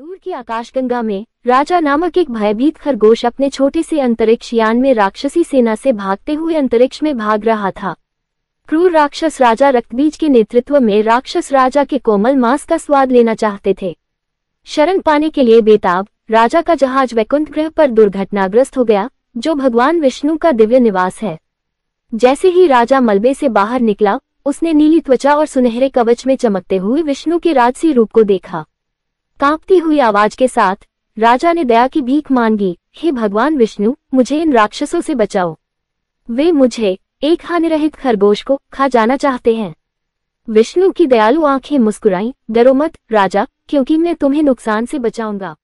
दूर की आकाशगंगा में राजा नामक एक भयभीत खरगोश अपने छोटे से अंतरिक्ष यान में राक्षसी सेना से भागते हुए अंतरिक्ष में भाग रहा था क्रूर राक्षस राजा रक्तबीज के नेतृत्व में राक्षस राजा के कोमल मांस का स्वाद लेना चाहते थे शरण पाने के लिए बेताब राजा का जहाज वैकुंठ ग्रह पर दुर्घटनाग्रस्त हो गया जो भगवान विष्णु का दिव्य निवास है जैसे ही राजा मलबे से बाहर निकला उसने नीली त्वचा और सुनहरे कवच में चमकते हुए विष्णु के राजसी रूप को देखा कांपती हुई आवाज के साथ राजा ने दया की भीख मांगी हे भगवान विष्णु मुझे इन राक्षसों से बचाओ वे मुझे एक हानिरहित खरगोश को खा जाना चाहते हैं विष्णु की दयालु आंखें मुस्कुराई डरो मत राजा क्योंकि मैं तुम्हें नुकसान से बचाऊंगा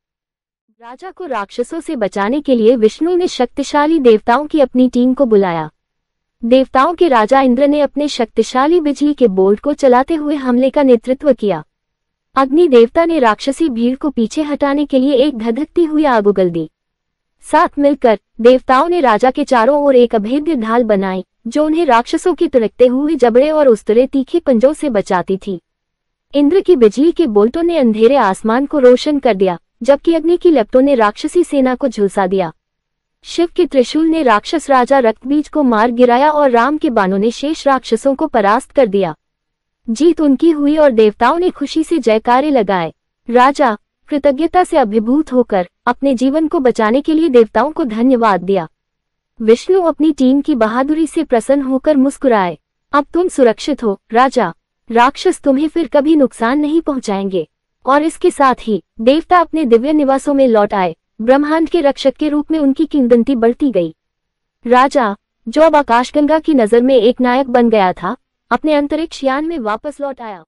राजा को राक्षसों से बचाने के लिए विष्णु ने शक्तिशाली देवताओं की अपनी टीम को बुलाया देवताओं के राजा इंद्र ने अपने शक्तिशाली बिजली के बोल्ट को चलाते हुए हमले का नेतृत्व किया अग्नि देवता ने राक्षसी भीड़ को पीछे हटाने के लिए एक धधकती हुई आग उगल दी साथ मिलकर देवताओं ने राजा के चारों ओर एक अभेद्य ढाल बनाई जो उन्हें राक्षसों की तुरकते हुए जबड़े और उस्तरे तीखे पंजों से बचाती थी इंद्र की बिजली के बोल्टों ने अंधेरे आसमान को रोशन कर दिया जबकि अग्नि की लपटों ने राक्षसी सेना को झुलसा दिया शिव के त्रिशूल ने राक्षस राजा रक्तबीज को मार गिराया और राम के बानों ने शेष राक्षसों को परास्त कर दिया जीत उनकी हुई और देवताओं ने खुशी से जयकारे लगाए राजा कृतज्ञता से अभिभूत होकर अपने जीवन को बचाने के लिए देवताओं को धन्यवाद दिया विष्णु अपनी टीम की बहादुरी से प्रसन्न होकर मुस्कुराए अब तुम सुरक्षित हो राजा राक्षस तुम्हें फिर कभी नुकसान नहीं पहुंचाएंगे और इसके साथ ही देवता अपने दिव्य निवासों में लौट आए ब्रह्मांड के रक्षक के रूप में उनकी किंगदंती बढ़ती गई राजा जो अब आकाशगंगा की नजर में एक नायक बन गया था अपने अंतरिक्ष यान में वापस लौट आया